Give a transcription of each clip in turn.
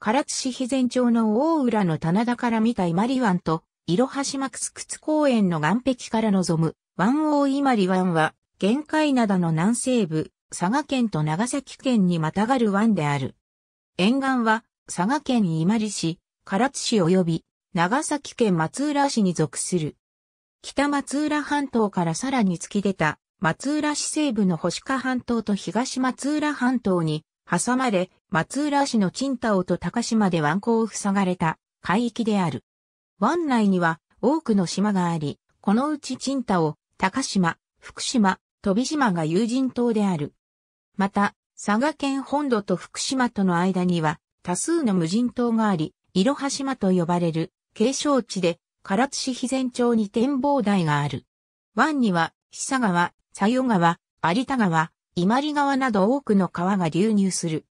唐津市肥前町の大浦の棚田から見た伊万里湾と、いろは島楠津公園の岸壁から望む、湾大伊万里湾は、玄界灘の南西部、佐賀県と長崎県にまたがる湾である。沿岸は、佐賀県伊万里市、唐津市及び、長崎県松浦市に属する。北松浦半島からさらに突き出た、松浦市西部の星川半島と東松浦半島に、挟まれ、松浦市の賃貸と高島で湾口を塞がれた海域である。湾内には多くの島があり、このうち賃貸、高島、福島、飛島が有人島である。また、佐賀県本土と福島との間には多数の無人島があり、いろは島と呼ばれる景勝地で唐津市肥前町に展望台がある。湾には、久川、佐与川、有田川、伊万里川など多くの川が流入する。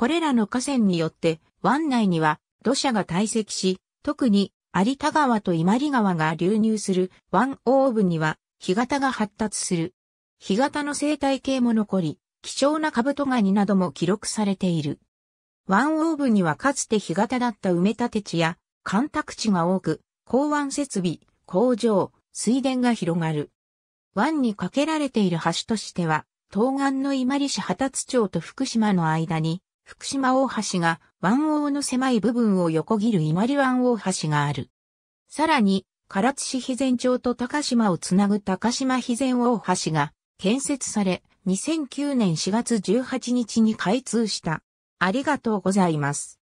これらの河川によって湾内には土砂が堆積し、特に有田川と伊万里川が流入する湾オーブには干潟が発達する。干潟の生態系も残り、貴重なカブトガニなども記録されている。湾オーブにはかつて干潟だった埋め立て地や干拓地が多く、港湾設備、工場、水田が広がる。湾に架けられている橋としては、東岸の伊万里市旗津町と福島の間に、福島大橋が湾王の狭い部分を横切る伊万里湾大橋がある。さらに、唐津市肥前町と高島をつなぐ高島肥前大橋が建設され、2009年4月18日に開通した。ありがとうございます。